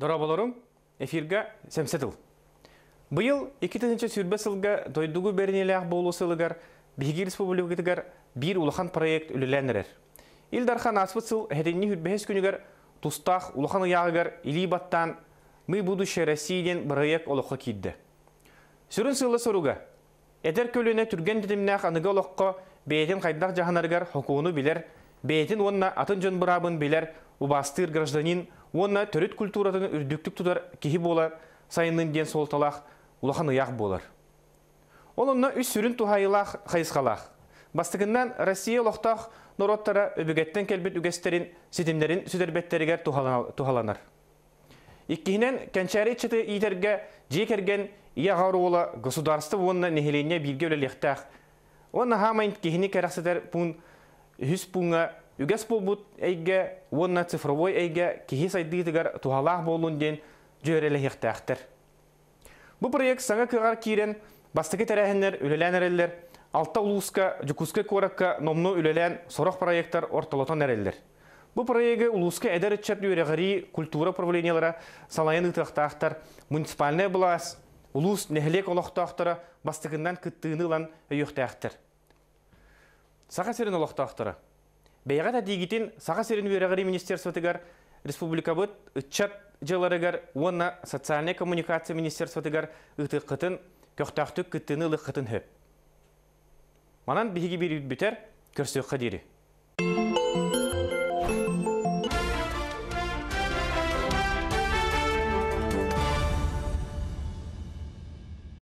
Дора болорум, эфирге сәмсетіл. Бұйыл 2000 сүрбе сылға дойдугу бәрінелі болу сылығар Бейгі республикатығар бір улахан проект үліләнірер. Илдархан аспыт сыл әденні хүрбәхес күнігер тұстақ улахан ұяғығар илі баттан «Мы будущее Россияден» проект олыққа кейді. Сүрін сылы сұруға, әдер көліне түрген дедімнәқ аныға олыққа бәйетін қайдақ жағанарғар хокуыны білер, бәйетін онына атын жон бұрабын білер, ұбастыр гражданин – онна төрет культуратын үрдүктүк тудар кихи болар, сайынын ден сол талақ, улахан ыяқ болар. Олонна үс сүрін тухайылах қайысқалақ. Бастығынан Россия лоқтақ нороттара өбігеттен келбет үгестерін, сетімдерін сүдербеттерігер тухаланар. иккиинен кәнчәрі чыты итерге жекерген иағару ола государсты онна нехелене білге өлелектәқ. Онна хамайын кихіні кәрәқсетер пун, хүс Үгәс булбут әйгә цифровой эге кихи сайды туғалақ тухалах болун ден җөреле хихтәхтер. Бу проект саңа кыгар кирен бастыгы тәрәһеннәр үлеләнәрелләр. Алта улуска жукуска коракка номну үлелен сорок проекттар ортолотон әрелләр. Бу проекты улуска әдәр итчәп культура правлениеләре салайын ытыктахтар, муниципальная власть, улус нәһлек олохтахтара бастыгыннан кыттыны лан Сақа Саха Бәйгат әдегетін саға серін верағыры министер тігар, республика бұд үтчат жыларығар, онна социальный коммуникация министер тігар үті қытын, көқтақты күттіні қытын хөп. Манан бігі бір бітер, көрсі қадері.